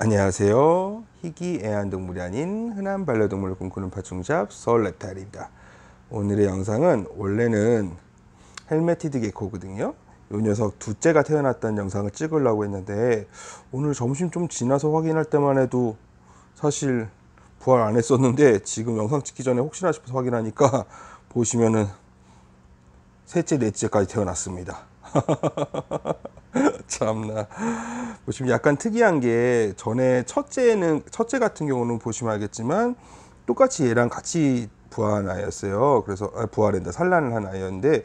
안녕하세요. 희귀 애완동물이 아닌 흔한 반려동물을 꿈꾸는 파충잡 서울레탈입니다. 오늘의 영상은 원래는 헬메티드 개코거든요. 이 녀석 둘째가 태어났다는 영상을 찍으려고 했는데 오늘 점심 좀 지나서 확인할 때만 해도 사실 부활 안 했었는데 지금 영상 찍기 전에 혹시나 싶어서 확인하니까 보시면은 셋째, 넷째까지 태어났습니다. 참나. 보시면 뭐 약간 특이한 게 전에 첫째는 첫째 같은 경우는 보시면 알겠지만 똑같이 얘랑 같이 부화한 아이였어요. 그래서 아, 부활했다 산란을 한 아이였는데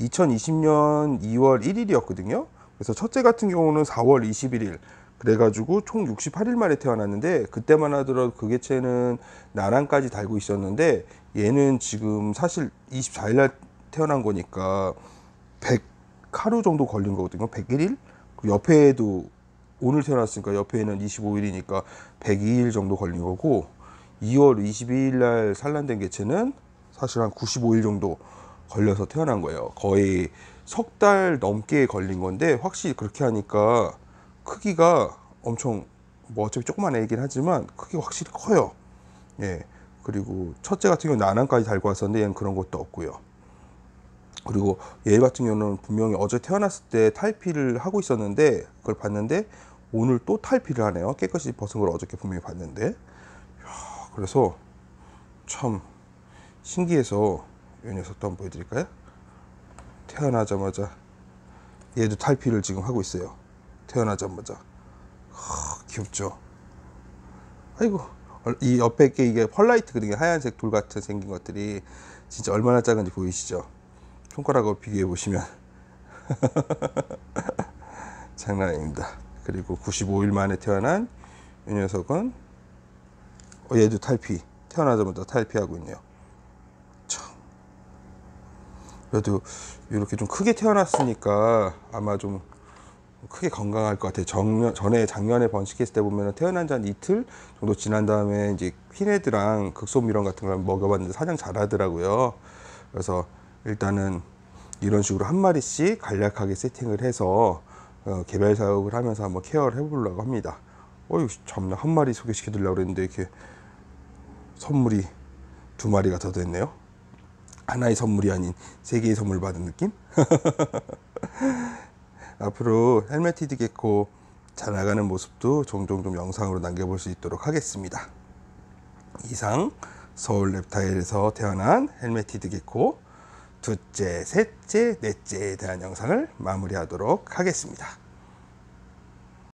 2020년 2월 1일이었거든요. 그래서 첫째 같은 경우는 4월 21일 그래가지고 총 68일 만에 태어났는데 그때만 하더라도 그 개체는 나랑까지 달고 있었는데 얘는 지금 사실 24일 날 태어난 거니까 100 하루 정도 걸린 거거든요. 101일? 그 옆에도 오늘 태어났으니까 옆에는 25일이니까 102일 정도 걸린 거고 2월 22일 날 산란된 개체는 사실 한 95일 정도 걸려서 태어난 거예요. 거의 석 달 넘게 걸린 건데 확실히 그렇게 하니까 크기가 엄청 뭐 어차피 조그만 애이긴 하지만 크기가 확실히 커요. 예. 그리고 첫째 같은 경우는 난항까지 달고 왔었는데 얘는 그런 것도 없고요. 그리고 얘 같은 경우는 분명히 어제 태어났을 때 탈피를 하고 있었는데 그걸 봤는데 오늘 또 탈피를 하네요. 깨끗이 벗은 걸 어저께 분명히 봤는데. 그래서 참 신기해서 이 녀석도 한번 보여드릴까요? 태어나자마자 얘도 탈피를 지금 하고 있어요. 태어나자마자. 하, 귀엽죠? 아이고 이 옆에 게 이게 펄라이트거든요. 하얀색 돌 같은 생긴 것들이 진짜 얼마나 작은지 보이시죠? 손가락하고 비교해 보시면 장난 아닙니다. 그리고 95일 만에 태어난 이 녀석은 어, 얘도 탈피 태어나자마자 탈피하고 있네요. 참. 그래도 이렇게 좀 크게 태어났으니까 아마 좀 크게 건강할 것 같아요. 정년, 전에 작년에 번식했을 때 보면 태어난 지 한 이틀 정도 지난 다음에 이제 피네드랑극소미런 같은 걸 먹여봤는데 사냥 잘하더라고요. 그래서 일단은 이런 식으로 한 마리씩 간략하게 세팅을 해서 어, 개발사업을 하면서 한번 케어를 해보려고 합니다. 어이 참나 한 마리 소개시켜드리려고 했는데 이렇게 선물이 두 마리가 더 됐네요. 하나의 선물이 아닌 세 개의 선물 받은 느낌? 앞으로 헬멧티드 개코 자 나가는 모습도 종종 좀 영상으로 남겨볼 수 있도록 하겠습니다. 이상 서울 랩타일에서 태어난 헬멧티드 개코 둘째, 셋째, 넷째에 대한 영상을 마무리하도록 하겠습니다.